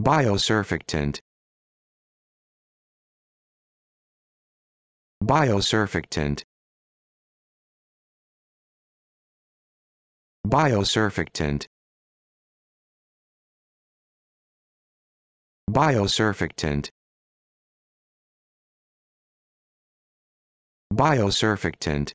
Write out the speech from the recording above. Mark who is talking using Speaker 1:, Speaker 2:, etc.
Speaker 1: Biosurfactant Biosurfactant Biosurfactant Biosurfactant Biosurfactant